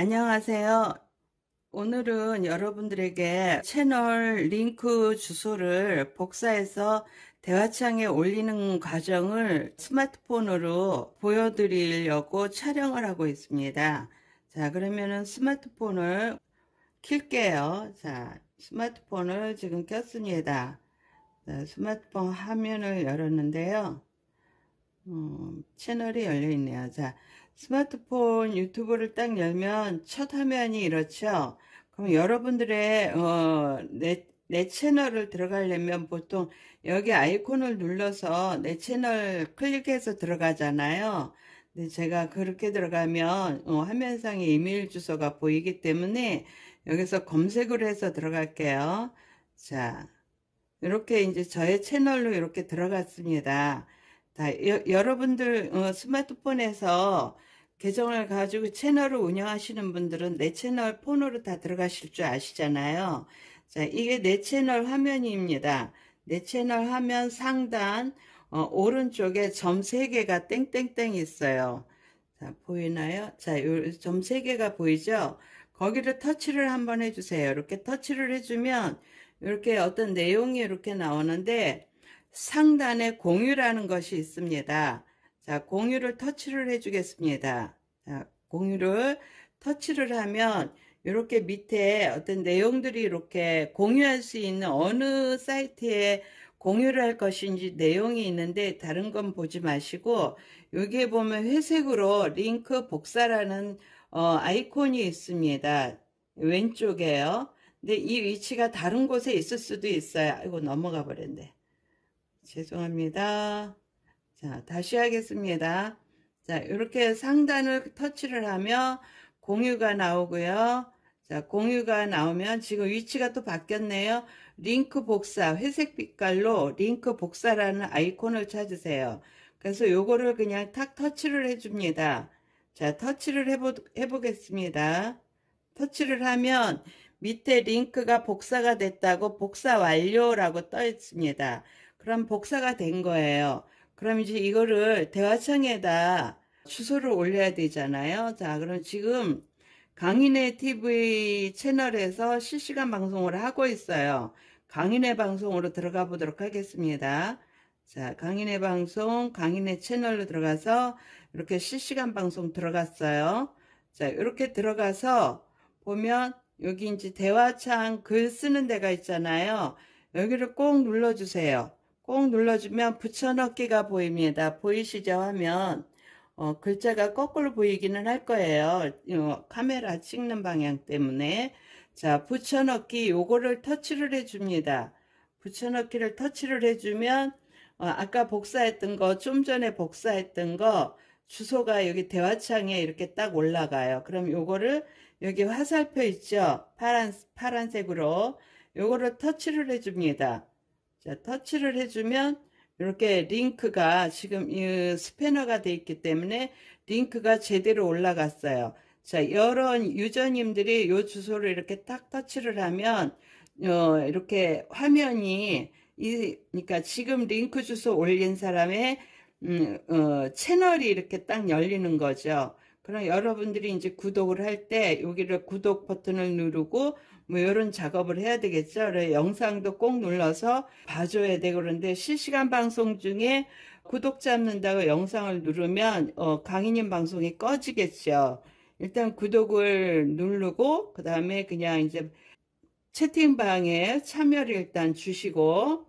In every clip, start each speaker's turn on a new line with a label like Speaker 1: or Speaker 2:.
Speaker 1: 안녕하세요. 오늘은 여러분들에게 채널 링크 주소를 복사해서 대화창에 올리는 과정을 스마트폰으로 보여드리려고 촬영을 하고 있습니다. 자, 그러면은 스마트폰을 킬게요. 자, 스마트폰을 지금 켰습니다. 자, 스마트폰 화면을 열었는데요. 음, 채널이 열려 있네요. 자, 스마트폰 유튜브를 딱 열면 첫 화면이 이렇죠. 그럼 여러분들의 어, 내, 내 채널을 들어가려면 보통 여기 아이콘을 눌러서 내 채널 클릭해서 들어가잖아요. 근데 제가 그렇게 들어가면 어, 화면상에 이메일 주소가 보이기 때문에 여기서 검색을 해서 들어갈게요. 자, 이렇게 이제 저의 채널로 이렇게 들어갔습니다. 다 여, 러분들 어, 스마트폰에서 계정을 가지고 채널을 운영하시는 분들은 내 채널 폰으로 다 들어가실 줄 아시잖아요. 자, 이게 내 채널 화면입니다. 내 채널 화면 상단 어, 오른쪽에 점 3개가 땡땡땡 있어요. 자, 보이나요? 자, 요, 점 3개가 보이죠? 거기를 터치를 한번 해주세요. 이렇게 터치를 해주면 이렇게 어떤 내용이 이렇게 나오는데 상단에 공유라는 것이 있습니다. 자, 공유를 터치를 해주겠습니다. 자, 공유를 터치를 하면 이렇게 밑에 어떤 내용들이 이렇게 공유할 수 있는 어느 사이트에 공유를 할 것인지 내용이 있는데 다른 건 보지 마시고 여기에 보면 회색으로 링크 복사라는 어, 아이콘이 있습니다. 왼쪽에요. 근데 이 위치가 다른 곳에 있을 수도 있어요. 이거 넘어가 버렸네. 죄송합니다. 자, 다시 하겠습니다. 자, 이렇게 상단을 터치를 하면 공유가 나오고요. 자, 공유가 나오면 지금 위치가 또 바뀌었네요. 링크 복사, 회색 빛깔로 링크 복사라는 아이콘을 찾으세요. 그래서 요거를 그냥 탁 터치를 해줍니다. 자, 터치를 해보, 해보겠습니다. 터치를 하면 밑에 링크가 복사가 됐다고 복사 완료라고 떠 있습니다. 그럼 복사가 된 거예요. 그럼 이제 이거를 대화창에다 주소를 올려야 되잖아요. 자, 그럼 지금 강인의 TV 채널에서 실시간 방송을 하고 있어요. 강인의 방송으로 들어가 보도록 하겠습니다. 자, 강인의 방송, 강인의 채널로 들어가서 이렇게 실시간 방송 들어갔어요. 자, 이렇게 들어가서 보면 여기 이제 대화창 글 쓰는 데가 있잖아요. 여기를 꼭 눌러주세요. 꾹 눌러주면 붙여넣기가 보입니다. 보이시죠? 하면 어, 글자가 거꾸로 보이기는 할 거예요. 어, 카메라 찍는 방향 때문에 자 붙여넣기 요거를 터치를 해줍니다. 붙여넣기를 터치를 해주면 어, 아까 복사했던 거 좀 전에 복사했던 거 주소가 여기 대화창에 이렇게 딱 올라가요. 그럼 요거를 여기 화살표 있죠? 파란, 파란색으로 요거를 터치를 해줍니다. 자, 터치를 해주면 이렇게 링크가 지금 이 스패너가 돼 있기 때문에 링크가 제대로 올라갔어요. 자, 여러 유저님들이 이 주소를 이렇게 딱 터치를 하면 어, 이렇게 화면이 이 그러니까 지금 링크 주소 올린 사람의 음, 어, 채널이 이렇게 딱 열리는 거죠. 그럼 여러분들이 이제 구독을 할 때 여기를 구독 버튼을 누르고 뭐 이런 작업을 해야 되겠죠. 그래 영상도 꼭 눌러서 봐줘야 되고 그런데 실시간 방송 중에 구독 잡는다고 영상을 누르면 어, 강의님 방송이 꺼지겠죠. 일단 구독을 누르고 그 다음에 그냥 이제 채팅방에 참여를 일단 주시고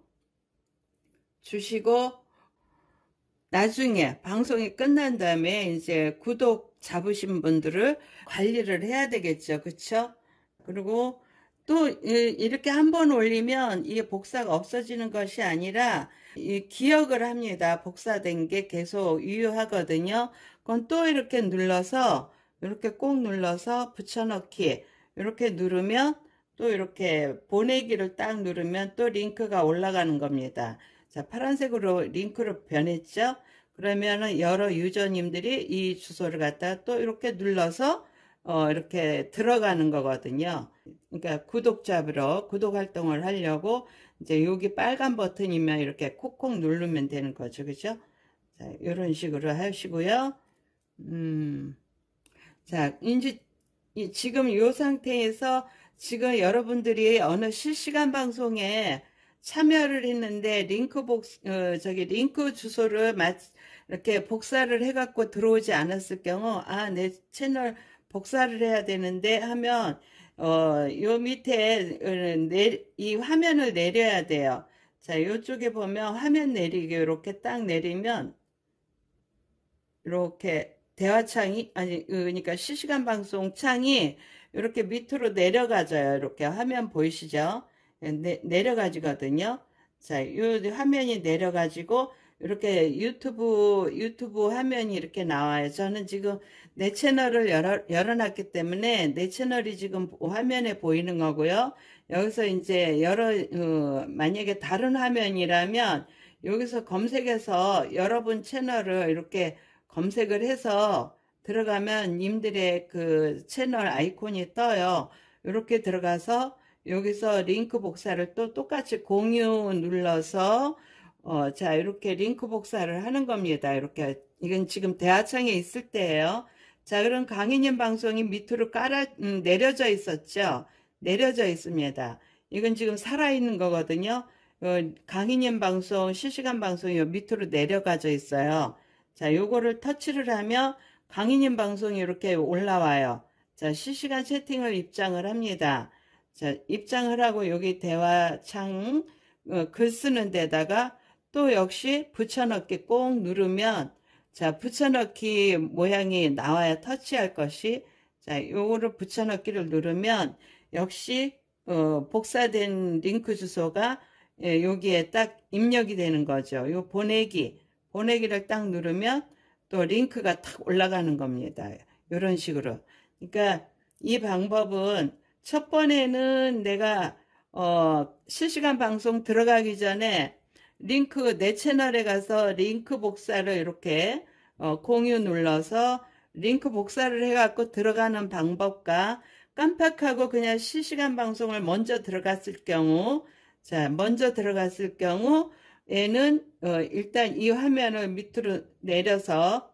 Speaker 1: 주시고 나중에 방송이 끝난 다음에 이제 구독 잡으신 분들을 관리를 해야 되겠죠. 그쵸? 그리고 또 이렇게 한번 올리면 이게 복사가 없어지는 것이 아니라 기억을 합니다. 복사된 게 계속 유효하거든요. 그건 또 이렇게 눌러서 이렇게 꼭 눌러서 붙여넣기 이렇게 누르면 또 이렇게 보내기를 딱 누르면 또 링크가 올라가는 겁니다. 자 파란색으로 링크로 변했죠. 그러면은 여러 유저님들이 이 주소를 갖다 또 이렇게 눌러서 어, 이렇게 들어가는 거거든요. 그러니까 구독자로 구독 활동을 하려고 이제 여기 빨간 버튼이면 이렇게 콕콕 누르면 되는 거죠. 그죠? 자, 이런 식으로 하시고요. 음. 자, 이제 지금 이 상태에서 지금 여러분들이 어느 실시간 방송에 참여를 했는데 링크 복 어, 저기 링크 주소를 맞 이렇게 복사를 해갖고 들어오지 않았을 경우 아 내 채널 복사를 해야 되는데 하면 어 요 밑에 어, 내, 이 화면을 내려야 돼요. 자 요쪽에 보면 화면 내리기 이렇게 딱 내리면 이렇게 대화창이 아니 그러니까 실시간 방송 창이 이렇게 밑으로 내려가져요. 이렇게 화면 보이시죠? 예, 내, 내려가지거든요. 자, 요 화면이 내려가지고 이렇게 유튜브 유튜브 화면이 이렇게 나와요. 저는 지금 내 채널을 열어, 열어놨기 때문에 내 채널이 지금 화면에 보이는 거고요. 여기서 이제 여러 어, 만약에 다른 화면이라면 여기서 검색해서 여러분 채널을 이렇게 검색을 해서 들어가면 님들의 그 채널 아이콘이 떠요. 이렇게 들어가서 여기서 링크 복사를 또 똑같이 공유 눌러서 어, 자 이렇게 링크 복사를 하는 겁니다. 이렇게 이건 지금 대화창에 있을 때예요. 자 그럼 강의님 방송이 밑으로 깔아 음, 내려져 있었죠. 내려져 있습니다. 이건 지금 살아있는 거거든요. 어, 강의님 방송 실시간 방송이 밑으로 내려가져 있어요. 자 요거를 터치를 하면 강의님 방송이 이렇게 올라와요. 자 실시간 채팅을 입장을 합니다. 자, 입장을 하고 여기 대화창 어, 글 쓰는 데다가 또 역시 붙여넣기 꼭 누르면 자 붙여넣기 모양이 나와야 터치할 것이 자 요거를 붙여넣기를 누르면 역시 어, 복사된 링크 주소가 예, 여기에 딱 입력이 되는 거죠. 요 보내기 보내기를 딱 누르면 또 링크가 탁 올라가는 겁니다. 요런 식으로 그러니까 이 방법은 첫 번에는 내가 어, 실시간 방송 들어가기 전에 링크 내 채널에 가서 링크 복사를 이렇게 어, 공유 눌러서 링크 복사를 해갖고 들어가는 방법과 깜빡하고 그냥 실시간 방송을 먼저 들어갔을 경우 자 먼저 들어갔을 경우에는 어, 일단 이 화면을 밑으로 내려서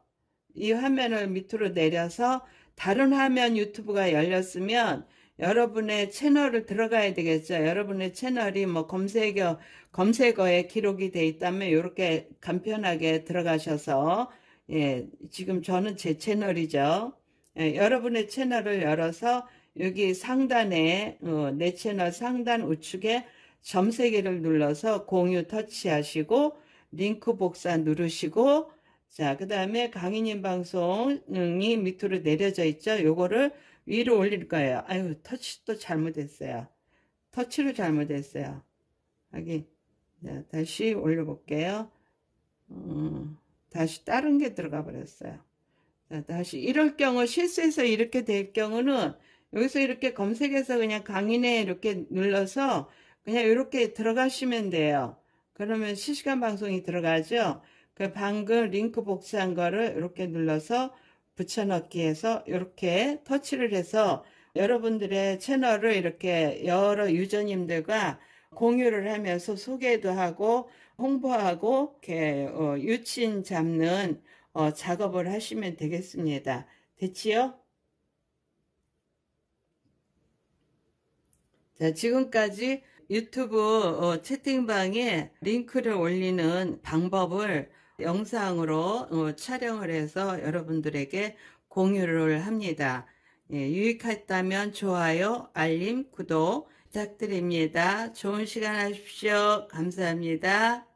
Speaker 1: 이 화면을 밑으로 내려서 다른 화면 유튜브가 열렸으면 여러분의 채널을 들어가야 되겠죠. 여러분의 채널이 뭐 검색어, 검색어에 기록이 돼 있다면 이렇게 간편하게 들어가셔서 예, 지금 저는 제 채널이죠. 예, 여러분의 채널을 열어서 여기 상단에 어, 내 채널 상단 우측에 점세개를 눌러서 공유 터치하시고 링크 복사 누르시고 자그 다음에 강의님 방송이 밑으로 내려져 있죠. 요거를 위로 올릴 거예요. 아유, 터치도 잘못했어요. 터치로 잘못했어요. 여기, 네, 다시 올려볼게요. 음, 다시 다른 게 들어가 버렸어요. 자, 다시 이럴 경우 실수해서 이렇게 될 경우는 여기서 이렇게 검색해서 그냥 강인에 이렇게 눌러서 그냥 이렇게 들어가시면 돼요. 그러면 실시간 방송이 들어가죠. 그 방금 링크 복사한 거를 이렇게 눌러서 붙여넣기해서 이렇게 터치를 해서 여러분들의 채널을 이렇게 여러 유저님들과 공유를 하면서 소개도 하고 홍보하고 이렇게 어, 유친 잡는 어, 작업을 하시면 되겠습니다. 됐지요? 자, 지금까지 유튜브 어, 채팅방에 링크를 올리는 방법을 영상으로 어, 촬영을 해서 여러분들에게 공유를 합니다. 예, 유익했다면 좋아요, 알림, 구독 부탁드립니다. 좋은 시간 하십시오. 감사합니다.